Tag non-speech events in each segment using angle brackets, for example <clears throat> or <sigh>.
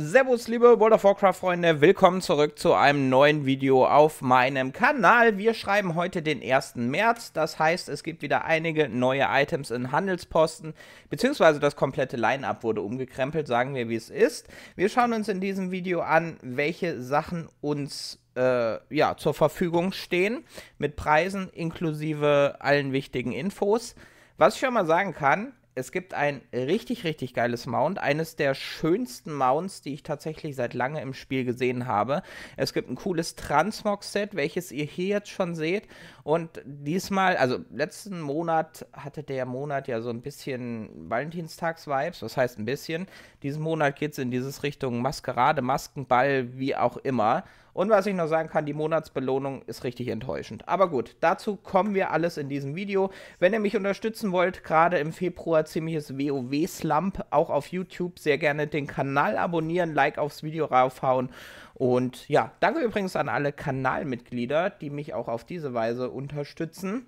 Servus liebe World of Warcraft Freunde, willkommen zurück zu einem neuen Video auf meinem Kanal. Wir schreiben heute den 1. März, das heißt es gibt wieder einige neue Items in Handelsposten, beziehungsweise das komplette Line-Up wurde umgekrempelt, sagen wir wie es ist. Wir schauen uns in diesem Video an, welche Sachen uns äh, ja, zur Verfügung stehen, mit Preisen inklusive allen wichtigen Infos. Was ich schon mal sagen kann, es gibt ein richtig, richtig geiles Mount. Eines der schönsten Mounts, die ich tatsächlich seit lange im Spiel gesehen habe. Es gibt ein cooles Transmog-Set, welches ihr hier jetzt schon seht. Und diesmal, also letzten Monat hatte der Monat ja so ein bisschen Valentinstags-Vibes. Was heißt ein bisschen? Diesen Monat geht es in dieses Richtung Maskerade, Maskenball, wie auch immer. Und was ich noch sagen kann, die Monatsbelohnung ist richtig enttäuschend. Aber gut, dazu kommen wir alles in diesem Video. Wenn ihr mich unterstützen wollt, gerade im Februar ziemliches WoW-Slump, auch auf YouTube, sehr gerne den Kanal abonnieren, Like aufs Video raufhauen. Und ja, danke übrigens an alle Kanalmitglieder, die mich auch auf diese Weise unterstützen.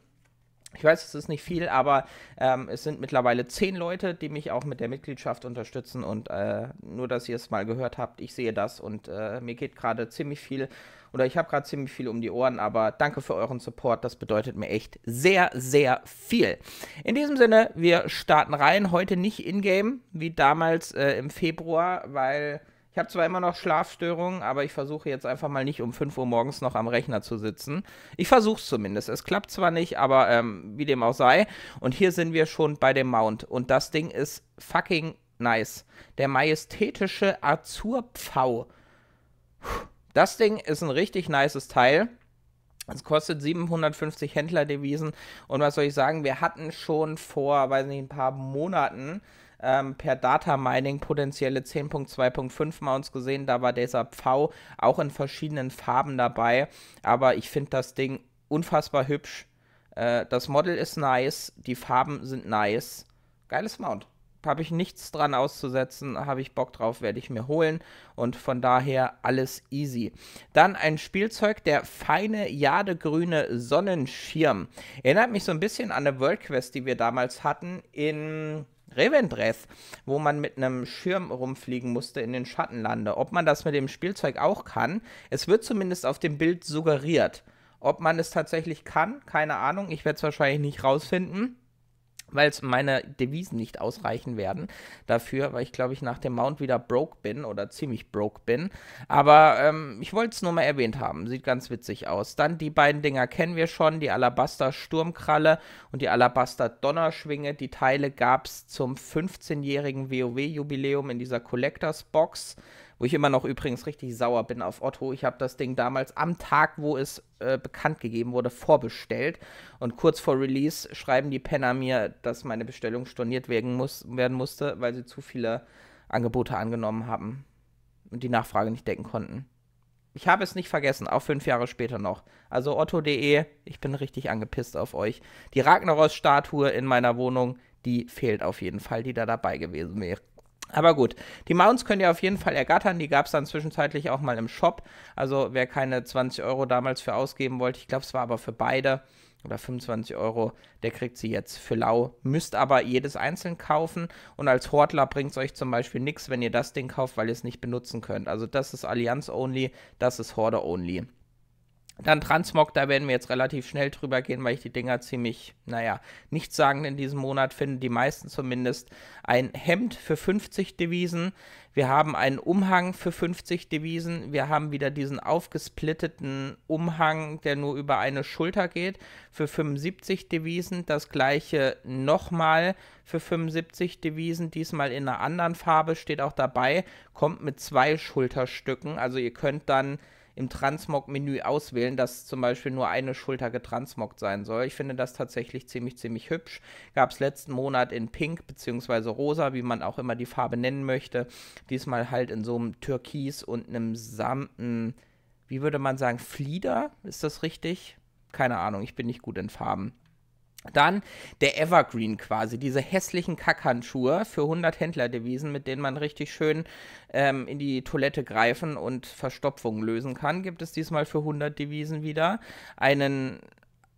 Ich weiß, es ist nicht viel, aber ähm, es sind mittlerweile zehn Leute, die mich auch mit der Mitgliedschaft unterstützen. Und äh, nur, dass ihr es mal gehört habt, ich sehe das und äh, mir geht gerade ziemlich viel oder ich habe gerade ziemlich viel um die Ohren, aber danke für euren Support. Das bedeutet mir echt sehr, sehr viel. In diesem Sinne, wir starten rein. Heute nicht in-game wie damals äh, im Februar, weil habe zwar immer noch Schlafstörungen, aber ich versuche jetzt einfach mal nicht um 5 Uhr morgens noch am Rechner zu sitzen. Ich versuche es zumindest. Es klappt zwar nicht, aber ähm, wie dem auch sei. Und hier sind wir schon bei dem Mount. Und das Ding ist fucking nice. Der majestätische Azurpfau. Das Ding ist ein richtig nices Teil. Es kostet 750 Händlerdevisen und was soll ich sagen, wir hatten schon vor, weiß nicht, ein paar Monaten ähm, per Data Mining potenzielle 10.2.5 Mounts gesehen. Da war dieser Pfau auch in verschiedenen Farben dabei, aber ich finde das Ding unfassbar hübsch. Äh, das Model ist nice, die Farben sind nice. Geiles Mount habe ich nichts dran auszusetzen, habe ich Bock drauf, werde ich mir holen und von daher alles easy. Dann ein Spielzeug, der feine jadegrüne Sonnenschirm. Erinnert mich so ein bisschen an eine World Quest, die wir damals hatten in Revendreth, wo man mit einem Schirm rumfliegen musste in den Schattenlande. Ob man das mit dem Spielzeug auch kann, es wird zumindest auf dem Bild suggeriert. Ob man es tatsächlich kann, keine Ahnung, ich werde es wahrscheinlich nicht rausfinden weil meine Devisen nicht ausreichen werden dafür, weil ich glaube ich nach dem Mount wieder broke bin oder ziemlich broke bin. Aber ähm, ich wollte es nur mal erwähnt haben, sieht ganz witzig aus. Dann die beiden Dinger kennen wir schon, die Alabaster Sturmkralle und die Alabaster Donnerschwinge. Die Teile gab es zum 15-jährigen WoW-Jubiläum in dieser Collectors Box. Wo ich immer noch übrigens richtig sauer bin auf Otto. Ich habe das Ding damals am Tag, wo es äh, bekannt gegeben wurde, vorbestellt. Und kurz vor Release schreiben die Penner mir, dass meine Bestellung storniert werden, muss, werden musste, weil sie zu viele Angebote angenommen haben und die Nachfrage nicht decken konnten. Ich habe es nicht vergessen, auch fünf Jahre später noch. Also otto.de, ich bin richtig angepisst auf euch. Die Ragnaros-Statue in meiner Wohnung, die fehlt auf jeden Fall, die da dabei gewesen wäre. Aber gut, die Mounts könnt ihr auf jeden Fall ergattern. Die gab es dann zwischenzeitlich auch mal im Shop. Also wer keine 20 Euro damals für ausgeben wollte, ich glaube, es war aber für beide oder 25 Euro, der kriegt sie jetzt für lau. Müsst aber jedes einzeln kaufen. Und als Hortler bringt es euch zum Beispiel nichts, wenn ihr das Ding kauft, weil ihr es nicht benutzen könnt. Also das ist Allianz Only, das ist Horde Only. Dann Transmog, da werden wir jetzt relativ schnell drüber gehen, weil ich die Dinger ziemlich, naja, nichtssagend in diesem Monat finde, die meisten zumindest. Ein Hemd für 50 Devisen, wir haben einen Umhang für 50 Devisen, wir haben wieder diesen aufgesplitteten Umhang, der nur über eine Schulter geht, für 75 Devisen, das gleiche nochmal für 75 Devisen, diesmal in einer anderen Farbe, steht auch dabei, kommt mit zwei Schulterstücken, also ihr könnt dann im Transmog-Menü auswählen, dass zum Beispiel nur eine Schulter getransmogt sein soll. Ich finde das tatsächlich ziemlich, ziemlich hübsch. Gab es letzten Monat in Pink bzw. Rosa, wie man auch immer die Farbe nennen möchte. Diesmal halt in so einem Türkis und einem samten, wie würde man sagen, Flieder? Ist das richtig? Keine Ahnung, ich bin nicht gut in Farben. Dann der Evergreen quasi, diese hässlichen Kackhandschuhe für 100 Händlerdevisen, mit denen man richtig schön ähm, in die Toilette greifen und Verstopfungen lösen kann, gibt es diesmal für 100 Devisen wieder. Einen,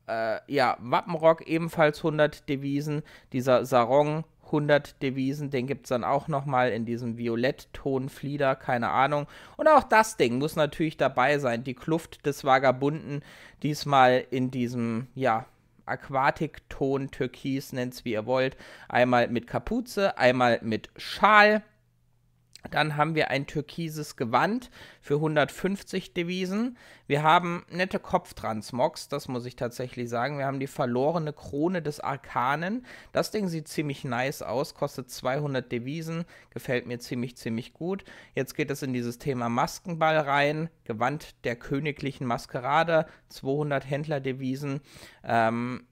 äh, ja, Wappenrock ebenfalls 100 Devisen, dieser Sarong 100 Devisen, den gibt es dann auch nochmal in diesem Violettton Flieder, keine Ahnung. Und auch das Ding muss natürlich dabei sein, die Kluft des Vagabunden, diesmal in diesem, ja, Aquatikton Türkis, nennt es wie ihr wollt. Einmal mit Kapuze, einmal mit Schal. Dann haben wir ein türkises Gewand für 150 Devisen. Wir haben nette Kopftransmogs, das muss ich tatsächlich sagen. Wir haben die verlorene Krone des Arkanen. Das Ding sieht ziemlich nice aus, kostet 200 Devisen, gefällt mir ziemlich, ziemlich gut. Jetzt geht es in dieses Thema Maskenball rein. Gewand der königlichen Maskerade, 200 Händler-Devisen. Ähm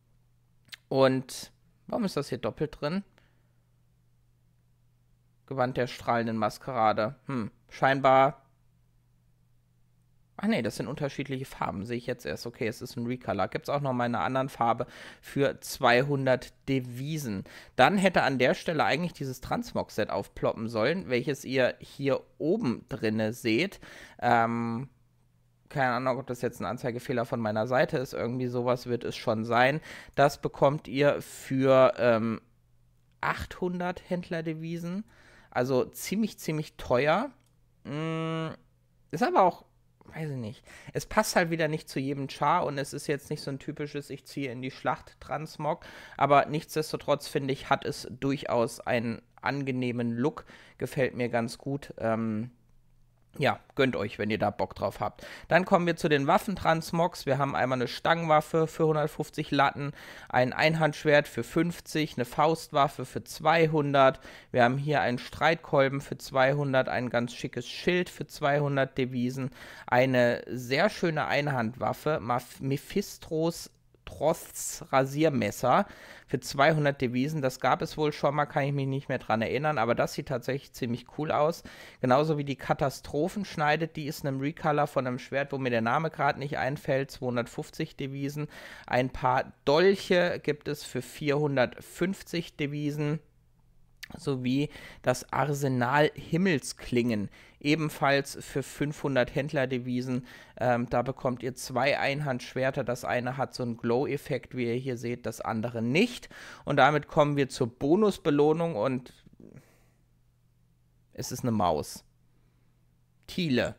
<clears throat> und warum ist das hier doppelt drin? Gewand der strahlenden Maskerade. Hm, scheinbar. Ach nee, das sind unterschiedliche Farben. Sehe ich jetzt erst. Okay, es ist ein Recolor. Gibt es auch noch mal eine andere Farbe für 200 Devisen. Dann hätte an der Stelle eigentlich dieses Transmog-Set aufploppen sollen, welches ihr hier oben drinne seht. Ähm, keine Ahnung, ob das jetzt ein Anzeigefehler von meiner Seite ist, irgendwie sowas wird es schon sein. Das bekommt ihr für ähm, 800 Händler-Devisen. Also ziemlich, ziemlich teuer. Mm, ist aber auch, weiß ich nicht. Es passt halt wieder nicht zu jedem Char und es ist jetzt nicht so ein typisches, ich ziehe in die Schlacht Transmog. Aber nichtsdestotrotz finde ich, hat es durchaus einen angenehmen Look. Gefällt mir ganz gut. Ähm, ja, gönnt euch, wenn ihr da Bock drauf habt. Dann kommen wir zu den Waffentransmogs. Wir haben einmal eine Stangenwaffe für 150 Latten, ein Einhandschwert für 50, eine Faustwaffe für 200. Wir haben hier einen Streitkolben für 200, ein ganz schickes Schild für 200 Devisen, eine sehr schöne Einhandwaffe, Meph Mephistros Prosts Rasiermesser für 200 Devisen. Das gab es wohl schon mal, kann ich mich nicht mehr dran erinnern, aber das sieht tatsächlich ziemlich cool aus. Genauso wie die Katastrophen schneidet, die ist einem Recolor von einem Schwert, wo mir der Name gerade nicht einfällt, 250 Devisen. Ein paar Dolche gibt es für 450 Devisen sowie das Arsenal Himmelsklingen, ebenfalls für 500 Händlerdevisen. Ähm, da bekommt ihr zwei Einhandschwerter. Das eine hat so einen Glow-Effekt, wie ihr hier seht, das andere nicht. Und damit kommen wir zur Bonusbelohnung und es ist eine Maus. Thiele.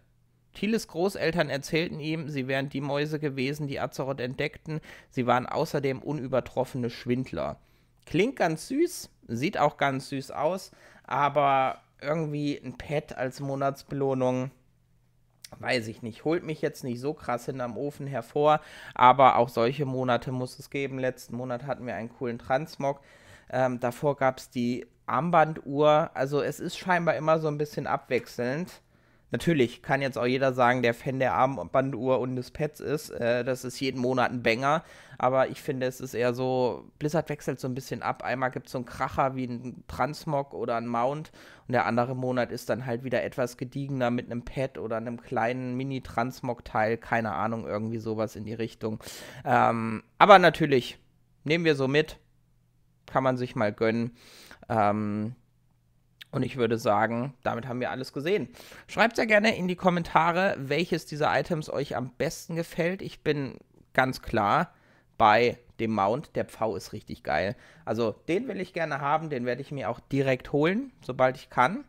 Thieles Großeltern erzählten ihm, sie wären die Mäuse gewesen, die Azeroth entdeckten. Sie waren außerdem unübertroffene Schwindler. Klingt ganz süß, Sieht auch ganz süß aus, aber irgendwie ein Pad als Monatsbelohnung, weiß ich nicht. Holt mich jetzt nicht so krass hinterm Ofen hervor, aber auch solche Monate muss es geben. Letzten Monat hatten wir einen coolen Transmog. Ähm, davor gab es die Armbanduhr. Also es ist scheinbar immer so ein bisschen abwechselnd. Natürlich kann jetzt auch jeder sagen, der Fan der Armbanduhr und des Pads ist, äh, das ist jeden Monat ein Banger. Aber ich finde, es ist eher so, Blizzard wechselt so ein bisschen ab. Einmal gibt es so einen Kracher wie einen Transmog oder einen Mount und der andere Monat ist dann halt wieder etwas gediegener mit einem Pad oder einem kleinen Mini-Transmog-Teil. Keine Ahnung, irgendwie sowas in die Richtung. Ähm, aber natürlich, nehmen wir so mit, kann man sich mal gönnen. Ähm, und ich würde sagen, damit haben wir alles gesehen. Schreibt sehr gerne in die Kommentare, welches dieser Items euch am besten gefällt. Ich bin ganz klar bei dem Mount. Der Pfau ist richtig geil. Also den will ich gerne haben, den werde ich mir auch direkt holen, sobald ich kann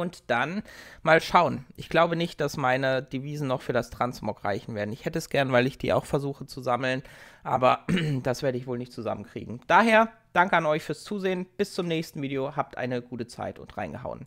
und dann mal schauen. Ich glaube nicht, dass meine Devisen noch für das Transmog reichen werden. Ich hätte es gern, weil ich die auch versuche zu sammeln, aber <clears throat> das werde ich wohl nicht zusammenkriegen. Daher danke an euch fürs Zusehen. Bis zum nächsten Video. Habt eine gute Zeit und reingehauen.